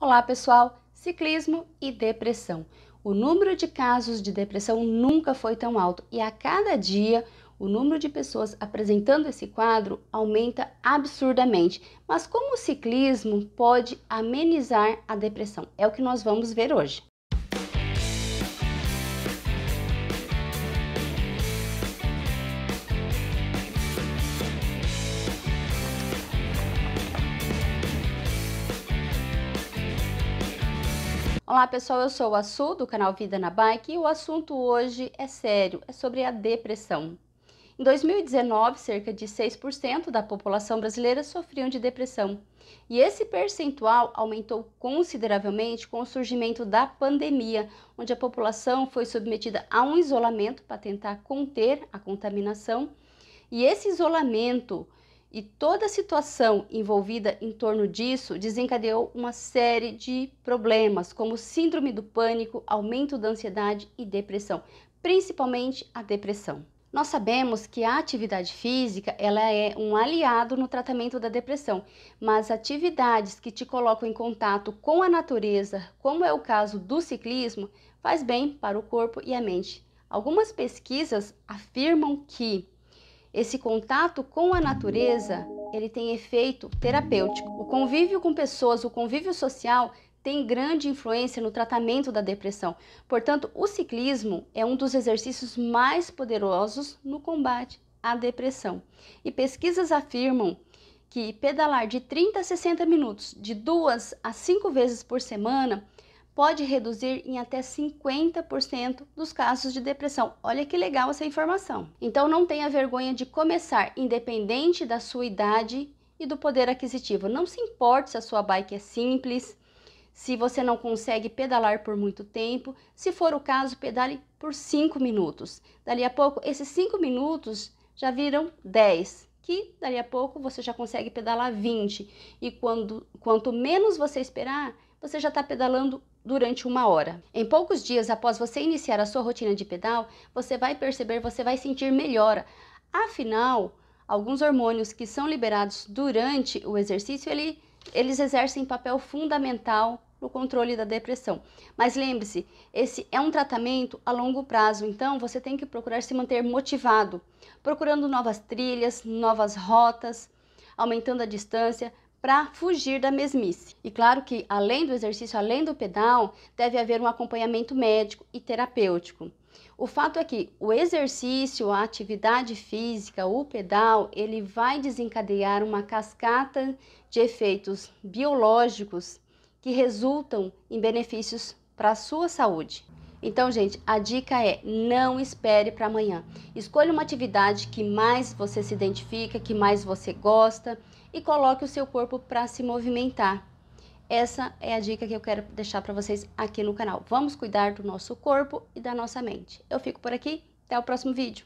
Olá, pessoal! Ciclismo e depressão. O número de casos de depressão nunca foi tão alto e a cada dia o número de pessoas apresentando esse quadro aumenta absurdamente. Mas como o ciclismo pode amenizar a depressão? É o que nós vamos ver hoje. Olá pessoal, eu sou o Su do canal Vida na Bike e o assunto hoje é sério, é sobre a depressão. Em 2019, cerca de 6% da população brasileira sofriam de depressão. E esse percentual aumentou consideravelmente com o surgimento da pandemia, onde a população foi submetida a um isolamento para tentar conter a contaminação. E esse isolamento e toda a situação envolvida em torno disso desencadeou uma série de problemas, como síndrome do pânico, aumento da ansiedade e depressão, principalmente a depressão. Nós sabemos que a atividade física ela é um aliado no tratamento da depressão, mas atividades que te colocam em contato com a natureza, como é o caso do ciclismo, faz bem para o corpo e a mente. Algumas pesquisas afirmam que esse contato com a natureza, ele tem efeito terapêutico. O convívio com pessoas, o convívio social tem grande influência no tratamento da depressão. Portanto, o ciclismo é um dos exercícios mais poderosos no combate à depressão. E pesquisas afirmam que pedalar de 30 a 60 minutos, de duas a cinco vezes por semana, pode reduzir em até 50% dos casos de depressão. Olha que legal essa informação. Então não tenha vergonha de começar, independente da sua idade e do poder aquisitivo. Não se importe se a sua bike é simples, se você não consegue pedalar por muito tempo, se for o caso, pedale por 5 minutos. Dali a pouco, esses 5 minutos já viram 10, que dali a pouco você já consegue pedalar 20. E quando, quanto menos você esperar, você já está pedalando durante uma hora. Em poucos dias após você iniciar a sua rotina de pedal, você vai perceber, você vai sentir melhora. Afinal, alguns hormônios que são liberados durante o exercício, ele, eles exercem papel fundamental no controle da depressão. Mas lembre-se, esse é um tratamento a longo prazo, então você tem que procurar se manter motivado, procurando novas trilhas, novas rotas, aumentando a distância, para fugir da mesmice. E claro que, além do exercício, além do pedal, deve haver um acompanhamento médico e terapêutico. O fato é que o exercício, a atividade física, o pedal, ele vai desencadear uma cascata de efeitos biológicos que resultam em benefícios para a sua saúde. Então, gente, a dica é: não espere para amanhã. Escolha uma atividade que mais você se identifica, que mais você gosta e coloque o seu corpo para se movimentar. Essa é a dica que eu quero deixar para vocês aqui no canal. Vamos cuidar do nosso corpo e da nossa mente. Eu fico por aqui, até o próximo vídeo.